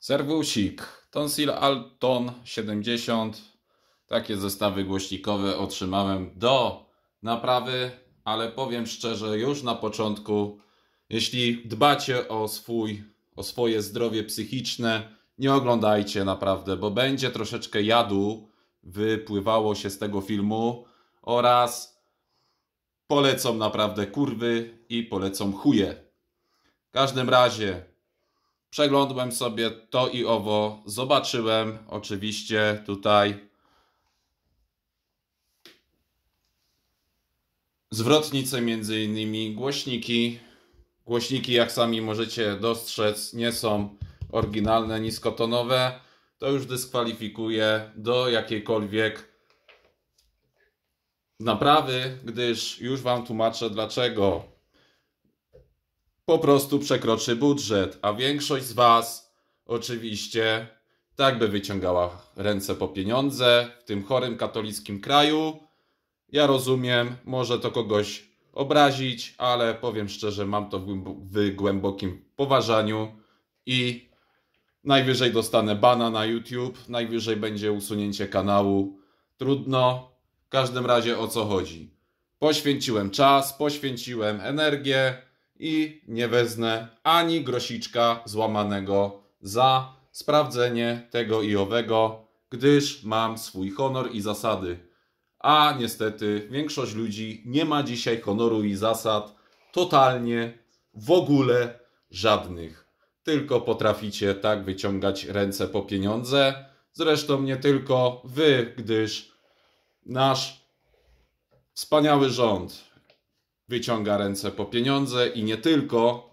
Serwusik Tonsil Alton 70. Takie zestawy głośnikowe otrzymałem do naprawy, ale powiem szczerze już na początku, jeśli dbacie o, swój, o swoje zdrowie psychiczne, nie oglądajcie naprawdę, bo będzie troszeczkę jadu wypływało się z tego filmu oraz polecą naprawdę kurwy i polecą chuje. W każdym razie Przeglądłem sobie to i owo, zobaczyłem oczywiście tutaj zwrotnice między innymi, głośniki. Głośniki, jak sami możecie dostrzec, nie są oryginalne, niskotonowe. To już dyskwalifikuje do jakiejkolwiek naprawy, gdyż już Wam tłumaczę dlaczego po prostu przekroczy budżet, a większość z Was oczywiście tak by wyciągała ręce po pieniądze w tym chorym katolickim kraju. Ja rozumiem, może to kogoś obrazić, ale powiem szczerze, mam to w głębokim poważaniu i najwyżej dostanę bana na YouTube, najwyżej będzie usunięcie kanału. Trudno. W każdym razie o co chodzi? Poświęciłem czas, poświęciłem energię i nie wezmę ani grosiczka złamanego za sprawdzenie tego i owego, gdyż mam swój honor i zasady. A niestety większość ludzi nie ma dzisiaj honoru i zasad totalnie, w ogóle żadnych. Tylko potraficie tak wyciągać ręce po pieniądze. Zresztą nie tylko wy, gdyż nasz wspaniały rząd, wyciąga ręce po pieniądze i nie tylko.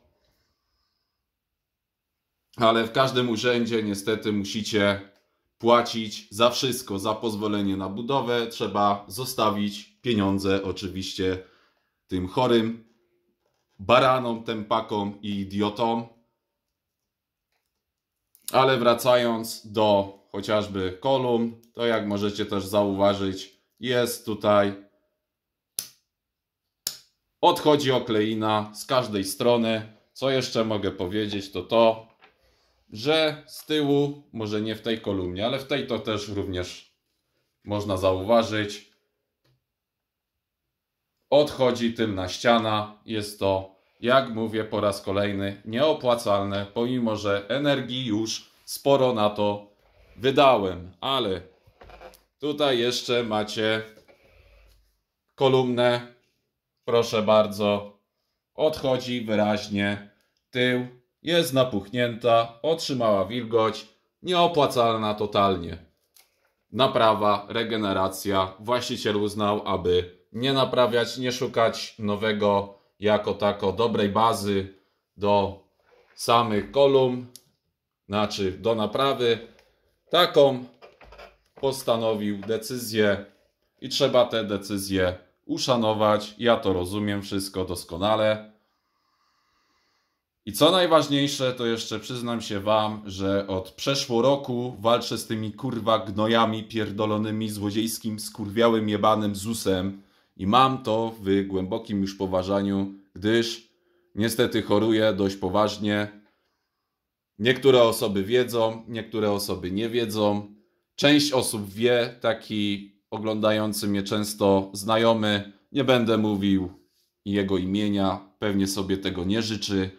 Ale w każdym urzędzie niestety musicie płacić za wszystko, za pozwolenie na budowę. Trzeba zostawić pieniądze oczywiście tym chorym, baranom, tempakom i idiotom. Ale wracając do chociażby kolumn, to jak możecie też zauważyć, jest tutaj Odchodzi okleina z każdej strony. Co jeszcze mogę powiedzieć, to to, że z tyłu, może nie w tej kolumnie, ale w tej to też również można zauważyć, odchodzi tylna ściana. Jest to, jak mówię po raz kolejny, nieopłacalne, pomimo że energii już sporo na to wydałem. Ale tutaj jeszcze macie kolumnę Proszę bardzo. Odchodzi wyraźnie. Tył jest napuchnięta, otrzymała wilgoć, nieopłacalna totalnie. Naprawa, regeneracja. Właściciel uznał, aby nie naprawiać, nie szukać nowego jako tako dobrej bazy do samych kolumn, znaczy do naprawy. Taką postanowił decyzję i trzeba te decyzje uszanować. Ja to rozumiem wszystko doskonale. I co najważniejsze, to jeszcze przyznam się Wam, że od przeszło roku walczę z tymi kurwa gnojami pierdolonymi złodziejskim, skurwiałym, jebanym ZUS-em i mam to w głębokim już poważaniu, gdyż niestety choruję dość poważnie. Niektóre osoby wiedzą, niektóre osoby nie wiedzą. Część osób wie, taki oglądający mnie często znajomy. Nie będę mówił jego imienia, pewnie sobie tego nie życzy.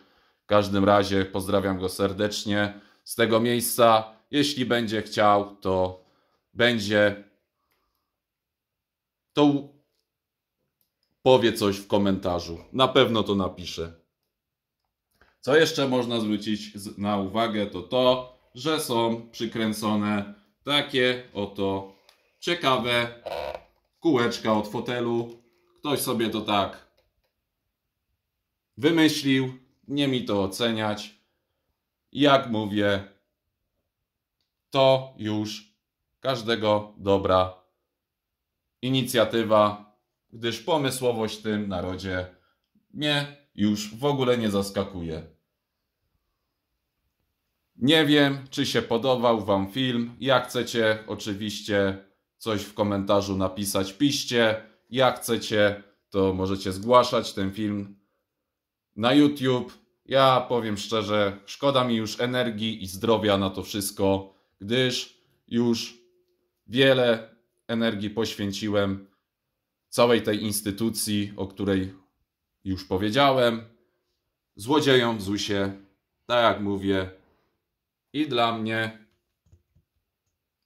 W każdym razie pozdrawiam go serdecznie z tego miejsca. Jeśli będzie chciał, to będzie. To powie coś w komentarzu. Na pewno to napisze. Co jeszcze można zwrócić na uwagę, to to, że są przykręcone takie oto ciekawe kółeczka od fotelu. Ktoś sobie to tak wymyślił, nie mi to oceniać. Jak mówię, to już każdego dobra inicjatywa, gdyż pomysłowość w tym narodzie mnie już w ogóle nie zaskakuje. Nie wiem, czy się podobał Wam film. Jak chcecie, oczywiście coś w komentarzu napisać. Piście, jak chcecie, to możecie zgłaszać ten film na YouTube. Ja powiem szczerze, szkoda mi już energii i zdrowia na to wszystko, gdyż już wiele energii poświęciłem całej tej instytucji, o której już powiedziałem. Złodziejom w ZUSie, tak jak mówię, i dla mnie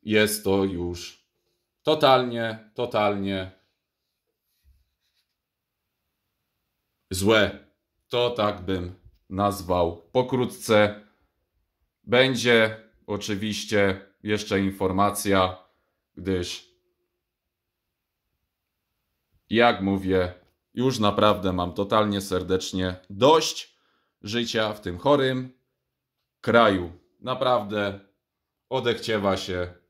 jest to już Totalnie, totalnie złe. To tak bym nazwał. Pokrótce będzie oczywiście jeszcze informacja, gdyż jak mówię, już naprawdę mam totalnie serdecznie dość życia w tym chorym kraju. Naprawdę odechciewa się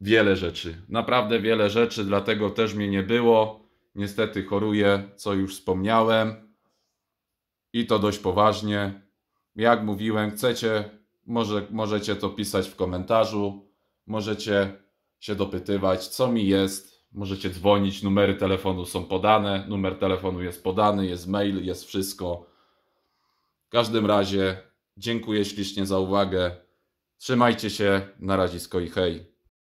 wiele rzeczy, naprawdę wiele rzeczy, dlatego też mnie nie było. Niestety choruję, co już wspomniałem i to dość poważnie. Jak mówiłem, chcecie, może, możecie to pisać w komentarzu, możecie się dopytywać, co mi jest, możecie dzwonić, numery telefonu są podane, numer telefonu jest podany, jest mail, jest wszystko. W każdym razie dziękuję ślicznie za uwagę. Trzymajcie się, na razisko i hej.